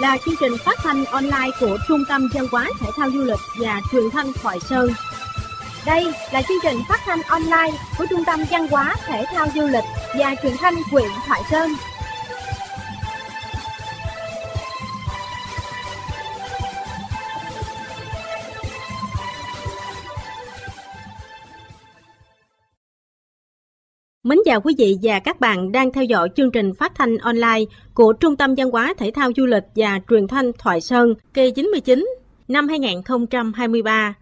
là chương trình phát thanh online của Trung tâm Văn hóa Thể thao Du lịch và Truyền thanh Thoại Sơn. Đây là chương trình phát thanh online của Trung tâm Văn hóa Thể thao Du lịch và Truyền thanh huyện Thoại Sơn Mến chào quý vị và các bạn đang theo dõi chương trình phát thanh online của Trung tâm Văn hóa Thể thao Du lịch và Truyền thanh Thoại Sơn kỳ 99 năm 2023.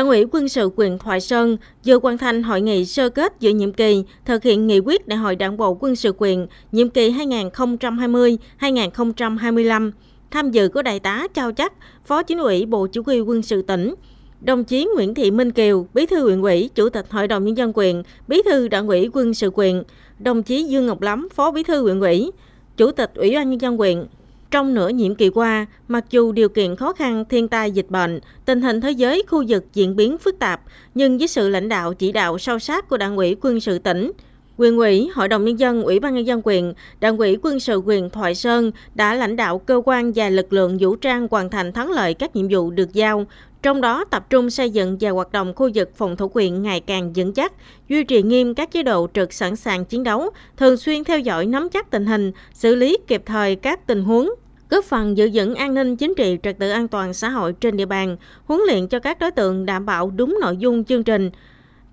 Đảng ủy quân sự quyền Thoại Sơn vừa hoàn thành hội nghị sơ kết giữa nhiệm kỳ thực hiện nghị quyết Đại hội Đảng bộ quân sự quyền nhiệm kỳ 2020-2025. Tham dự có đại tá Trao Chắc, Phó Chính ủy Bộ Chỉ huy quân sự tỉnh, đồng chí Nguyễn Thị Minh Kiều, Bí thư huyện ủy, Chủ tịch Hội đồng nhân dân quyền, Bí thư Đảng ủy quân sự quyền, đồng chí Dương Ngọc Lắm, Phó Bí thư huyện ủy, Chủ tịch Ủy ban nhân dân quyền. Trong nửa nhiệm kỳ qua, mặc dù điều kiện khó khăn thiên tai dịch bệnh, tình hình thế giới khu vực diễn biến phức tạp, nhưng với sự lãnh đạo chỉ đạo sâu sát của Đảng ủy quân sự tỉnh, quyền ủy, Hội đồng Nhân dân, Ủy ban Nhân dân quyền, Đảng ủy quân sự quyền Thoại Sơn đã lãnh đạo cơ quan và lực lượng vũ trang hoàn thành thắng lợi các nhiệm vụ được giao, trong đó tập trung xây dựng và hoạt động khu vực phòng thủ quyền ngày càng vững chắc, duy trì nghiêm các chế độ trực sẵn sàng chiến đấu, thường xuyên theo dõi nắm chắc tình hình, xử lý kịp thời các tình huống, góp phần giữ vững an ninh chính trị trật tự an toàn xã hội trên địa bàn, huấn luyện cho các đối tượng đảm bảo đúng nội dung chương trình.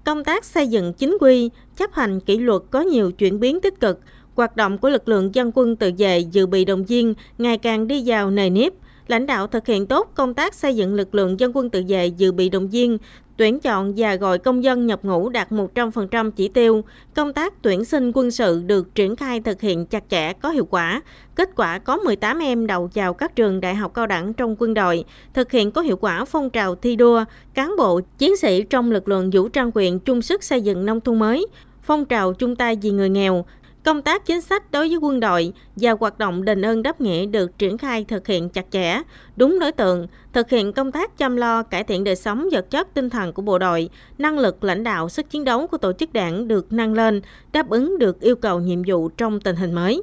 Công tác xây dựng chính quy, chấp hành kỷ luật có nhiều chuyển biến tích cực, hoạt động của lực lượng dân quân tự vệ dự bị động viên ngày càng đi vào nề nếp – lãnh đạo thực hiện tốt công tác xây dựng lực lượng dân quân tự vệ dự bị động viên, tuyển chọn và gọi công dân nhập ngũ đạt 100% chỉ tiêu, công tác tuyển sinh quân sự được triển khai thực hiện chặt chẽ có hiệu quả. Kết quả có 18 em đậu vào các trường đại học cao đẳng trong quân đội, thực hiện có hiệu quả phong trào thi đua, cán bộ, chiến sĩ trong lực lượng vũ trang quyện chung sức xây dựng nông thôn mới, phong trào chung tay vì người nghèo, Công tác chính sách đối với quân đội và hoạt động đền ơn đáp nghĩa được triển khai thực hiện chặt chẽ, đúng đối tượng, thực hiện công tác chăm lo cải thiện đời sống vật chất tinh thần của bộ đội, năng lực lãnh đạo sức chiến đấu của tổ chức đảng được nâng lên, đáp ứng được yêu cầu nhiệm vụ trong tình hình mới.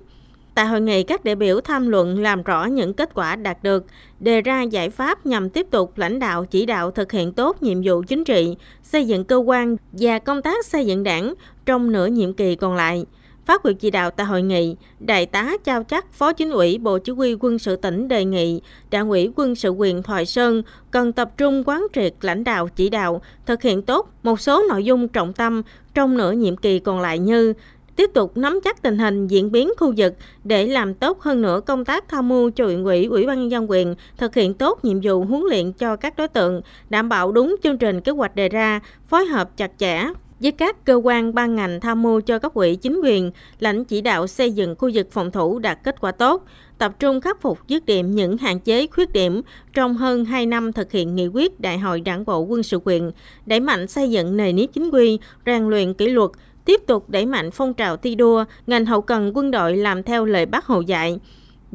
Tại hội nghị, các đại biểu tham luận làm rõ những kết quả đạt được, đề ra giải pháp nhằm tiếp tục lãnh đạo chỉ đạo thực hiện tốt nhiệm vụ chính trị, xây dựng cơ quan và công tác xây dựng đảng trong nửa nhiệm kỳ còn lại – Phát biểu chỉ đạo tại hội nghị, Đại tá Trao Chắc, Phó Chính ủy Bộ Chỉ huy Quân sự tỉnh đề nghị Đảng ủy Quân sự quyền Thoại Sơn cần tập trung quán triệt lãnh đạo chỉ đạo, thực hiện tốt một số nội dung trọng tâm trong nửa nhiệm kỳ còn lại như tiếp tục nắm chắc tình hình diễn biến khu vực để làm tốt hơn nữa công tác tham mưu cho huyện ủy, ủy ban nhân dân quyền thực hiện tốt nhiệm vụ huấn luyện cho các đối tượng, đảm bảo đúng chương trình kế hoạch đề ra, phối hợp chặt chẽ với các cơ quan ban ngành tham mưu cho các ủy chính quyền, lãnh chỉ đạo xây dựng khu vực phòng thủ đạt kết quả tốt, tập trung khắc phục dứt điểm những hạn chế khuyết điểm trong hơn 2 năm thực hiện nghị quyết Đại hội Đảng bộ quân sự quyện, đẩy mạnh xây dựng nền nếp chính quy, rèn luyện kỷ luật, tiếp tục đẩy mạnh phong trào thi đua, ngành hậu cần quân đội làm theo lời bác Hồ dạy,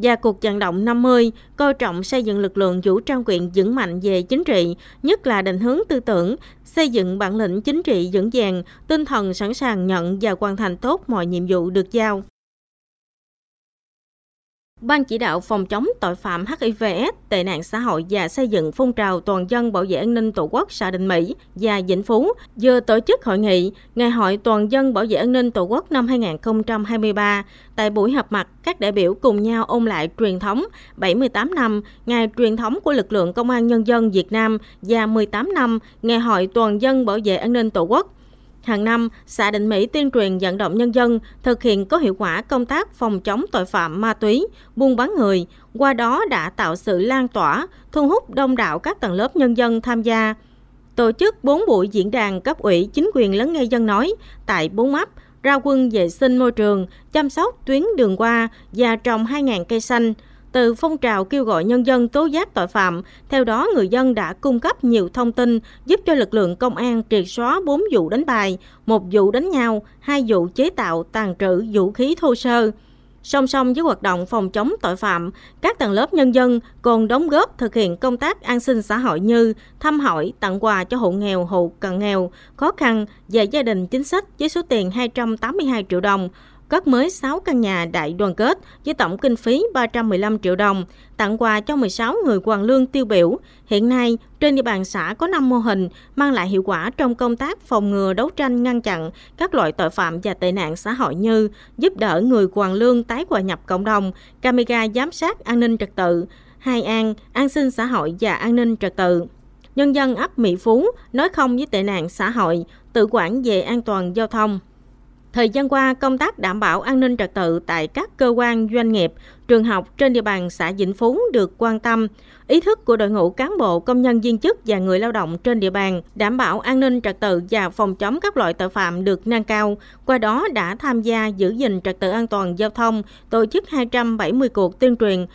và cuộc vận động 50 coi trọng xây dựng lực lượng vũ trang quyện vững mạnh về chính trị, nhất là định hướng tư tưởng, xây dựng bản lĩnh chính trị vững vàng, tinh thần sẵn sàng nhận và hoàn thành tốt mọi nhiệm vụ được giao. Ban chỉ đạo phòng chống tội phạm HIVS, tệ nạn xã hội và xây dựng phong trào toàn dân bảo vệ an ninh Tổ quốc xã Định Mỹ và Vĩnh Phú vừa tổ chức hội nghị Ngày hội toàn dân bảo vệ an ninh Tổ quốc năm 2023. Tại buổi họp mặt, các đại biểu cùng nhau ôn lại truyền thống 78 năm ngày truyền thống của lực lượng Công an Nhân dân Việt Nam và 18 năm Ngày hội toàn dân bảo vệ an ninh Tổ quốc Hàng năm, xã Định Mỹ tuyên truyền vận động nhân dân thực hiện có hiệu quả công tác phòng chống tội phạm ma túy, buôn bán người, qua đó đã tạo sự lan tỏa, thu hút đông đảo các tầng lớp nhân dân tham gia. Tổ chức 4 buổi diễn đàn cấp ủy chính quyền lắng nghe dân nói tại 4 ấp, ra quân vệ sinh môi trường, chăm sóc tuyến đường qua và trồng 2.000 cây xanh – từ phong trào kêu gọi nhân dân tố giác tội phạm. Theo đó, người dân đã cung cấp nhiều thông tin giúp cho lực lượng công an triệt xóa 4 vụ đánh bài, một vụ đánh nhau, hai vụ chế tạo, tàn trữ vũ khí thô sơ. Song song với hoạt động phòng chống tội phạm, các tầng lớp nhân dân còn đóng góp thực hiện công tác an sinh xã hội như thăm hỏi, tặng quà cho hộ nghèo, hộ cận nghèo, khó khăn và gia đình chính sách với số tiền 282 triệu đồng, cất mới 6 căn nhà đại đoàn kết với tổng kinh phí 315 triệu đồng, tặng quà cho 16 người hoàn lương tiêu biểu. Hiện nay, trên địa bàn xã có 5 mô hình mang lại hiệu quả trong công tác phòng ngừa đấu tranh ngăn chặn các loại tội phạm và tệ nạn xã hội như giúp đỡ người hoàn lương tái hòa nhập cộng đồng, camera giám sát an ninh trật tự, hai an, an sinh xã hội và an ninh trật tự. Nhân dân ấp Mỹ Phú nói không với tệ nạn xã hội, tự quản về an toàn giao thông. Thời gian qua, công tác đảm bảo an ninh trật tự tại các cơ quan doanh nghiệp, trường học trên địa bàn xã Vĩnh Phú được quan tâm. Ý thức của đội ngũ cán bộ, công nhân viên chức và người lao động trên địa bàn đảm bảo an ninh trật tự và phòng chống các loại tội phạm được nâng cao. Qua đó đã tham gia giữ gìn trật tự an toàn giao thông, tổ chức 270 cuộc tuyên truyền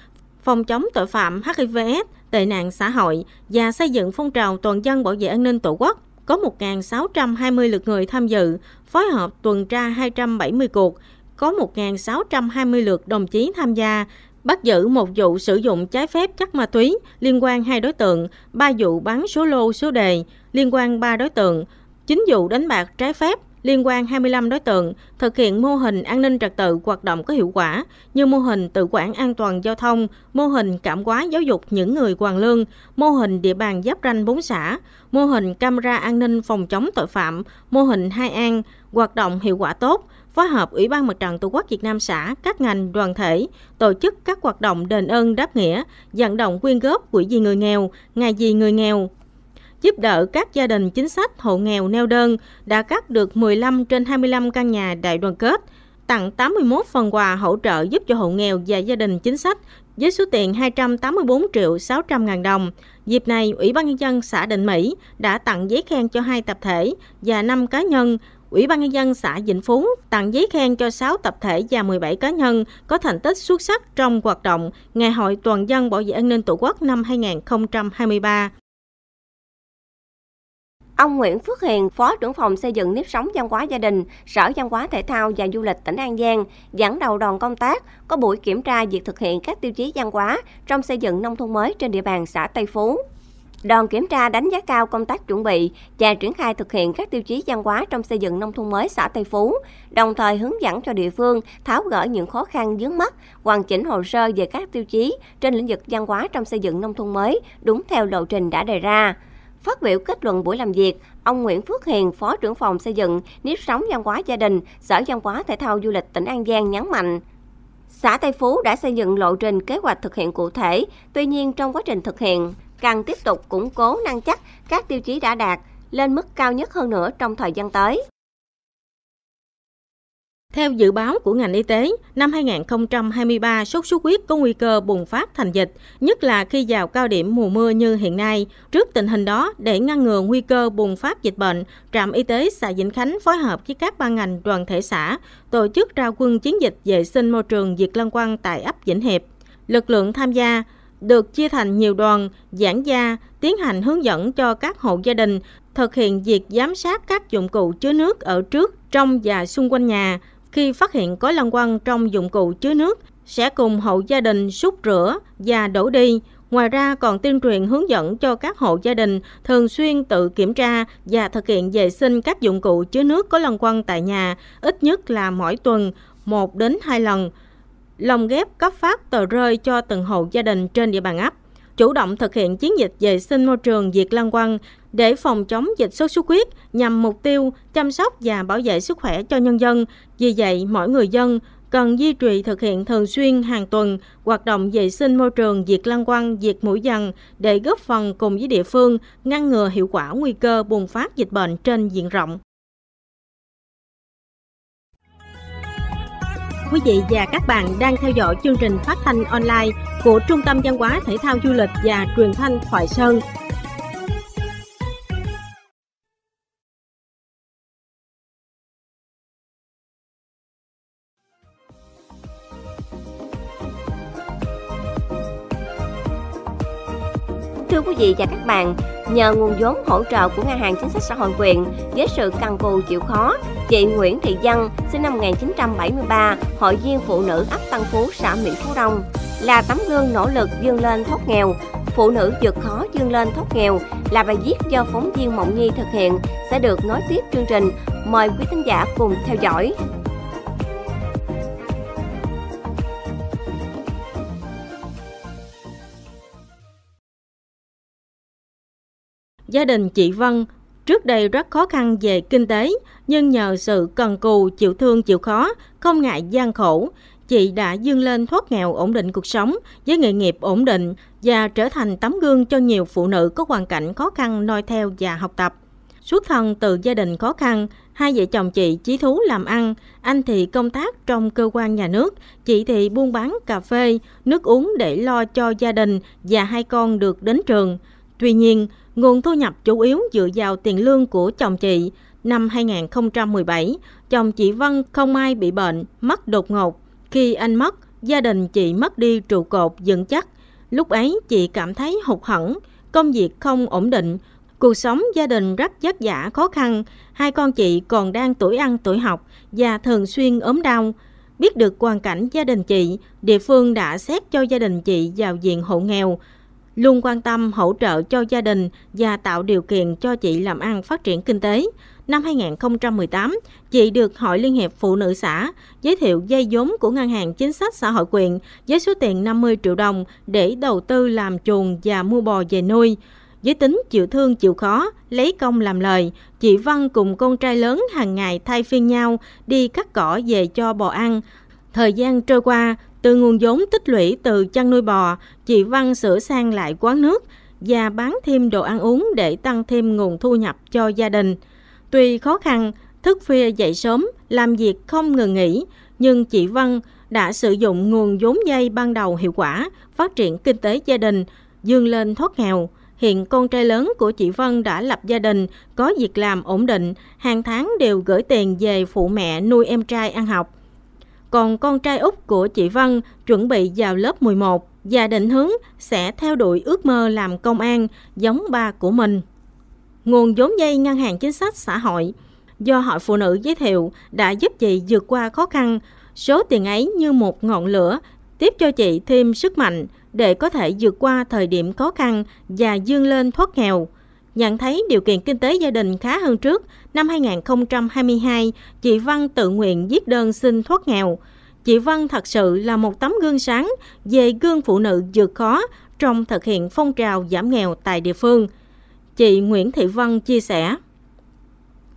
phòng chống tội phạm HIVS, tệ nạn xã hội và xây dựng phong trào toàn dân bảo vệ an ninh Tổ quốc có 1.620 lượt người tham dự, phối hợp tuần tra 270 cuộc, có 1.620 lượt đồng chí tham gia, bắt giữ một vụ sử dụng trái phép chất ma túy liên quan hai đối tượng, ba vụ bán số lô số đề liên quan ba đối tượng, chín vụ đánh bạc trái phép, liên quan 25 đối tượng, thực hiện mô hình an ninh trật tự hoạt động có hiệu quả như mô hình tự quản an toàn giao thông, mô hình cảm hóa giáo dục những người hoàn lương, mô hình địa bàn giáp ranh bốn xã, mô hình camera an ninh phòng chống tội phạm, mô hình hai an, hoạt động hiệu quả tốt, phối hợp Ủy ban Mặt trận Tổ quốc Việt Nam xã, các ngành, đoàn thể, tổ chức các hoạt động đền ơn đáp nghĩa, vận động quyên góp quỹ vì người nghèo, ngày vì người nghèo, giúp đỡ các gia đình chính sách hộ nghèo neo đơn đã cắt được 15 trên 25 căn nhà đại đoàn kết, tặng 81 phần quà hỗ trợ giúp cho hộ nghèo và gia đình chính sách với số tiền 284 triệu 600 ngàn đồng. Dịp này, Ủy ban Nhân dân xã Định Mỹ đã tặng giấy khen cho hai tập thể và 5 cá nhân. Ủy ban Nhân dân xã Vĩnh Phú tặng giấy khen cho 6 tập thể và 17 cá nhân có thành tích xuất sắc trong hoạt động Ngày hội Toàn dân Bảo vệ an ninh Tổ quốc năm 2023. Ông Nguyễn Phước Hiền, Phó trưởng phòng xây dựng nếp sống văn hóa gia đình, Sở Văn hóa Thể thao và Du lịch tỉnh An Giang, dẫn đầu đoàn công tác có buổi kiểm tra việc thực hiện các tiêu chí văn hóa trong xây dựng nông thôn mới trên địa bàn xã Tây Phú. Đoàn kiểm tra đánh giá cao công tác chuẩn bị và triển khai thực hiện các tiêu chí văn hóa trong xây dựng nông thôn mới xã Tây Phú, đồng thời hướng dẫn cho địa phương tháo gỡ những khó khăn vướng mắt, hoàn chỉnh hồ sơ về các tiêu chí trên lĩnh vực văn hóa trong xây dựng nông thôn mới đúng theo lộ trình đã đề ra. Phát biểu kết luận buổi làm việc, ông Nguyễn Phước Hiền, Phó trưởng phòng xây dựng, nếp sống văn hóa gia đình, Sở Văn hóa Thể thao Du lịch tỉnh An Giang nhấn mạnh, xã Tây Phú đã xây dựng lộ trình kế hoạch thực hiện cụ thể, tuy nhiên trong quá trình thực hiện, cần tiếp tục củng cố năng chắc các tiêu chí đã đạt lên mức cao nhất hơn nữa trong thời gian tới. Theo dự báo của ngành y tế, năm 2023 sốt xuất huyết có nguy cơ bùng phát thành dịch, nhất là khi vào cao điểm mùa mưa như hiện nay. Trước tình hình đó, để ngăn ngừa nguy cơ bùng phát dịch bệnh, trạm y tế xã Vĩnh Khánh phối hợp với các ban ngành đoàn thể xã tổ chức ra quân chiến dịch vệ sinh môi trường diệt lăng quăng tại ấp Vĩnh Hiệp. Lực lượng tham gia được chia thành nhiều đoàn, giảng gia tiến hành hướng dẫn cho các hộ gia đình thực hiện việc giám sát các dụng cụ chứa nước ở trước, trong và xung quanh nhà, khi phát hiện có lăng quăng trong dụng cụ chứa nước sẽ cùng hộ gia đình súc rửa và đổ đi. Ngoài ra còn tuyên truyền hướng dẫn cho các hộ gia đình thường xuyên tự kiểm tra và thực hiện vệ sinh các dụng cụ chứa nước có lăng quăng tại nhà, ít nhất là mỗi tuần 1 đến 2 lần. Lồng ghép cấp phát tờ rơi cho từng hộ gia đình trên địa bàn ấp chủ động thực hiện chiến dịch vệ sinh môi trường diệt lăng quăng để phòng chống dịch sốt xuất huyết nhằm mục tiêu chăm sóc và bảo vệ sức khỏe cho nhân dân. Vì vậy, mỗi người dân cần duy trì thực hiện thường xuyên hàng tuần hoạt động vệ sinh môi trường diệt lăng quăng, diệt mũi dằn để góp phần cùng với địa phương ngăn ngừa hiệu quả nguy cơ bùng phát dịch bệnh trên diện rộng. Quý vị và các bạn đang theo dõi chương trình phát thanh online của Trung tâm Văn hóa Thể thao Du lịch và Truyền thanh Thoại Sơn thưa quý vị và các bạn, nhờ nguồn vốn hỗ trợ của Ngân hàng Chính sách Xã hội huyện với sự cần cù chịu khó, chị Nguyễn Thị Dân, sinh năm 1973, hội viên phụ nữ ấp Tân Phú, xã Mỹ Phú Đông, là tấm gương nỗ lực vươn lên thoát nghèo. Phụ nữ vượt khó vươn lên thoát nghèo là bài viết do phóng viên Mộng Nhi thực hiện sẽ được nói tiếp chương trình. Mời quý khán giả cùng theo dõi. Gia đình chị Vân trước đây rất khó khăn về kinh tế, nhưng nhờ sự cần cù, chịu thương, chịu khó, không ngại gian khổ, chị đã dương lên thoát nghèo ổn định cuộc sống với nghề nghiệp ổn định và trở thành tấm gương cho nhiều phụ nữ có hoàn cảnh khó khăn noi theo và học tập. Xuất thân từ gia đình khó khăn, hai vợ chồng chị chí thú làm ăn, anh thì công tác trong cơ quan nhà nước, chị thì buôn bán cà phê, nước uống để lo cho gia đình và hai con được đến trường. Tuy nhiên, Nguồn thu nhập chủ yếu dựa vào tiền lương của chồng chị. Năm 2017, chồng chị Vân không ai bị bệnh, mất đột ngột. Khi anh mất, gia đình chị mất đi trụ cột vững chắc. Lúc ấy chị cảm thấy hụt hẫng, công việc không ổn định, cuộc sống gia đình rất vất vả khó khăn. Hai con chị còn đang tuổi ăn tuổi học và thường xuyên ốm đau. Biết được hoàn cảnh gia đình chị, địa phương đã xét cho gia đình chị vào diện hộ nghèo, luôn quan tâm hỗ trợ cho gia đình và tạo điều kiện cho chị làm ăn phát triển kinh tế. Năm 2018, chị được Hội Liên hiệp Phụ nữ xã giới thiệu dây vốn của Ngân hàng Chính sách Xã hội quyền với số tiền 50 triệu đồng để đầu tư làm chuồng và mua bò về nuôi. Với tính chịu thương chịu khó, lấy công làm lời, chị Văn cùng con trai lớn hàng ngày thay phiên nhau đi cắt cỏ về cho bò ăn. Thời gian trôi qua, từ nguồn vốn tích lũy từ chăn nuôi bò, chị Văn sửa sang lại quán nước và bán thêm đồ ăn uống để tăng thêm nguồn thu nhập cho gia đình. Tuy khó khăn, thức khuya dậy sớm, làm việc không ngừng nghỉ, nhưng chị Văn đã sử dụng nguồn vốn dây ban đầu hiệu quả, phát triển kinh tế gia đình, dương lên thoát nghèo. Hiện con trai lớn của chị Vân đã lập gia đình, có việc làm ổn định, hàng tháng đều gửi tiền về phụ mẹ nuôi em trai ăn học còn con trai út của chị Văn chuẩn bị vào lớp 11 và định hướng sẽ theo đuổi ước mơ làm công an giống ba của mình. Nguồn vốn dây ngân hàng chính sách xã hội do hội phụ nữ giới thiệu đã giúp chị vượt qua khó khăn. Số tiền ấy như một ngọn lửa tiếp cho chị thêm sức mạnh để có thể vượt qua thời điểm khó khăn và dương lên thoát nghèo. Nhận thấy điều kiện kinh tế gia đình khá hơn trước, năm 2022, chị Văn tự nguyện viết đơn xin thoát nghèo. Chị Văn thật sự là một tấm gương sáng về gương phụ nữ vượt khó trong thực hiện phong trào giảm nghèo tại địa phương. Chị Nguyễn Thị Văn chia sẻ.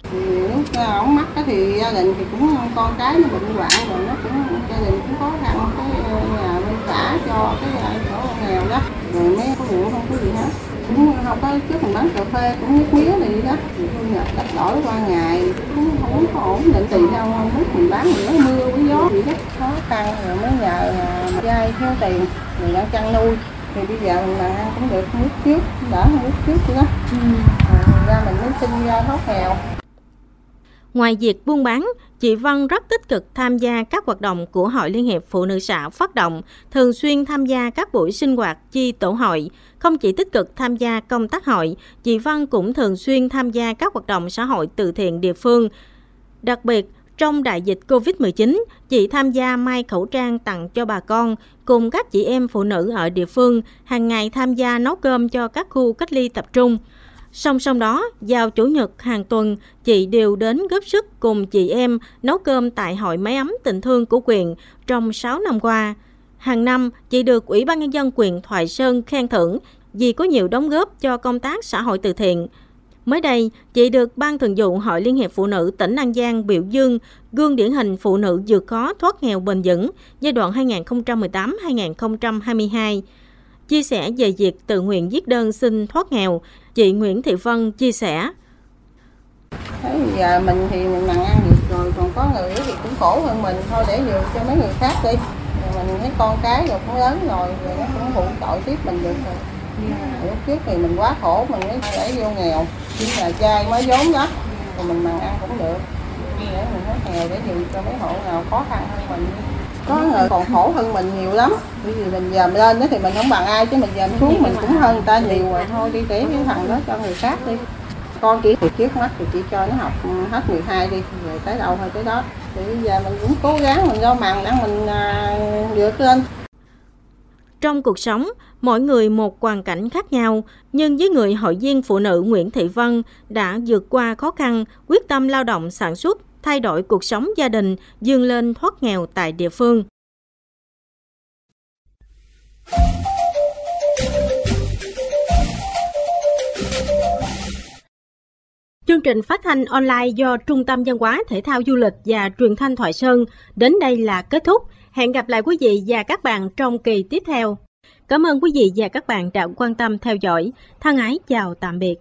Thì lúc mắt mắc thì gia đình thì cũng con cái nó bệnh hoạn rồi nó cũng gia đình cũng khó khăn cái ờ, nhà bên xã cho cái ờ, chỗ nghèo đó rồi mấy có ruộng không có gì hết cũng không có trước mình bán cà phê cũng nhất mía này đó thu nhập đắt đổi qua ngày cũng không có ổn định tiền đâu không biết mình bán nữa mưa với gió gì rất khó khăn rồi mới nhờ ờ, dai thiếu tiền rồi đang chăn nuôi thì bây giờ mình làm ăn cũng được nước trước đỡ hơn nước trước nữa ừ. à, ra mình mới sinh ra thoát nghèo Ngoài việc buôn bán, chị Văn rất tích cực tham gia các hoạt động của Hội Liên hiệp Phụ nữ xã phát động, thường xuyên tham gia các buổi sinh hoạt chi tổ hội. Không chỉ tích cực tham gia công tác hội, chị Văn cũng thường xuyên tham gia các hoạt động xã hội từ thiện địa phương. Đặc biệt, trong đại dịch COVID-19, chị tham gia may khẩu trang tặng cho bà con cùng các chị em phụ nữ ở địa phương, hàng ngày tham gia nấu cơm cho các khu cách ly tập trung. Song song đó, vào Chủ nhật hàng tuần, chị đều đến góp sức cùng chị em nấu cơm tại Hội Máy ấm tình thương của quyền trong 6 năm qua. Hàng năm, chị được Ủy ban Nhân dân quyền Thoại Sơn khen thưởng vì có nhiều đóng góp cho công tác xã hội từ thiện. Mới đây, chị được Ban Thường vụ Hội Liên hiệp Phụ nữ tỉnh An Giang biểu dương gương điển hình phụ nữ vượt khó thoát nghèo bền vững giai đoạn 2018-2022. Chia sẻ về việc tự nguyện viết đơn xin thoát nghèo, chị Nguyễn Thị Vân chia sẻ. Thế giờ mình thì mình mặn ăn được rồi, còn có người thì cũng khổ hơn mình thôi để nhường cho mấy người khác đi. mình thấy con cái rồi cũng lớn rồi, rồi nó cũng phụ tội tiếp mình được rồi. Dạ. Lúc trước thì mình quá khổ, mình mới để vô nghèo, Chỉ là trai mới vốn đó, rồi dạ. mình mặn ăn cũng được. Để mình nói nghèo để nhường cho mấy hộ nào khó khăn hơn mình có người còn khổ hơn mình nhiều lắm bởi vì mình dòm lên đó thì mình không bằng ai chứ mình dòm xuống mình cũng hơn người ta nhiều rồi thôi đi để cái thằng đó cho người khác đi con chỉ thì trước mắt thì chỉ cho nó học ừ, hết 12 đi rồi tới đâu thôi tới đó thì bây giờ mình cũng cố gắng mình do màng để mình à, vượt lên trong cuộc sống, mỗi người một hoàn cảnh khác nhau, nhưng với người hội viên phụ nữ Nguyễn Thị Vân đã vượt qua khó khăn, quyết tâm lao động sản xuất, thay đổi cuộc sống gia đình, dương lên thoát nghèo tại địa phương. Chương trình phát thanh online do Trung tâm Văn hóa Thể thao Du lịch và Truyền thanh Thoại Sơn đến đây là kết thúc. Hẹn gặp lại quý vị và các bạn trong kỳ tiếp theo. Cảm ơn quý vị và các bạn đã quan tâm theo dõi. Thân ái chào tạm biệt.